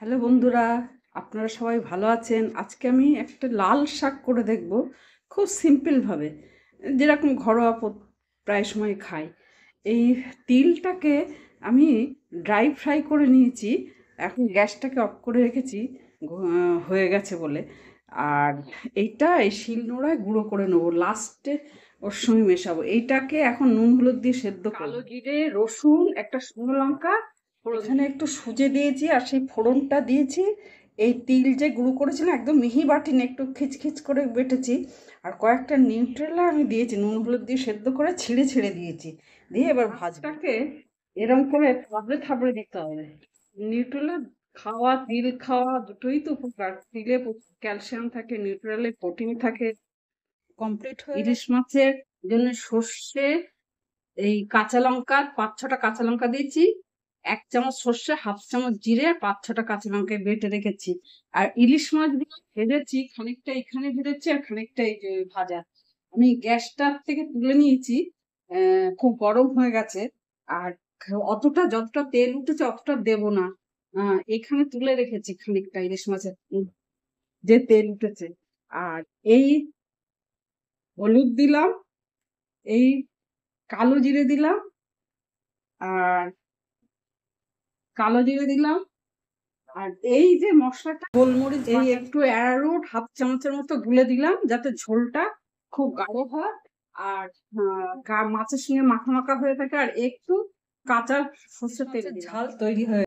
Hello বন্ধুরা আপনারা সবাই ভালো আছেন আজকে আমি একটা লাল শাক করে দেখব খুব সিম্পলভাবে যেরকম ঘরোয়া প্রায় সময় খাই এই তিলটাকে আমি ড্রাই ফ্রাই করে নিয়েছি এখন গ্যাসটাকে অফ করে রেখেছি হয়ে গেছে বলে আর এইটা এই শিল নোড়ায় গুঁড়ো করে নেবো লাস্টে ওর সঙ্গে মেশাবো এইটাকে এখন নুন হলুদ দিয়ে সেদ্ধ কালো জিরে রসুন একটা শুকনো লঙ্কা এখানে একটু সুজে দিয়েছি আর সেই ফোড়নটা দিয়েছি এই তিল যে গুঁড়ো করেছিলাম একদম মিহি বাটিনে একটু খিচখিচ করে বেটেছি আর কয়েকটা নিউট্রেলা আমি দিয়েছি নুন হলুদ দিয়ে সেদ্ধ করে ছিঁড়ে ছিঁড়ে দিয়েছি দিয়ে এবার ভাজটাকে এরম করে থাবড়ে থাবড়ে দিতে হবে নিউট্রেলা খাওয়া তিল খাওয়া দুটোই তো উপকার তিলে ক্যালসিয়াম থাকে নিউট্রেলে প্রোটিন থাকে কমপ্লিট হয়ে ইলিশ মাছের জন্য সর্ষে এই কাঁচা লঙ্কা পাঁচ ছটা কাঁচা লঙ্কা দিয়েছি এক চামচ সর্ষে হাফ চামচ জিরে আর পাঁচ ছটা কাঁচা লঙ্কায় বেটে রেখেছি আর ইলিশ মাছ দিয়ে ভেজেছি খানিকটা এখানে ভেজেছি আর খানিকটা এই ভাজা আমি গ্যাসটার থেকে তুলে নিয়েছি খুব গরম হয়ে গেছে আর অতটা যতটা তেল উঠেছে অতটা দেব না এখানে তুলে রেখেছি খানিকটা ইলিশ মাছের যে তেল উঠেছে আর এই হলুদ দিলাম এই কালো জিরে দিলাম আর কালো জিরে দিলাম আর এই যে মশলাটা গোলমরিচ এই হ্যাঁ। একটু অ্যারোট হাফ চামচের মতো গুলে দিলাম যাতে ঝোলটা খুব গাঢ় হয় আর হ্যাঁ, মাছের সঙ্গে মাখা মাখা হয়ে থাকে আর একটু কাঁচা সর্ষের তেল ঝাল তৈরি হয়ে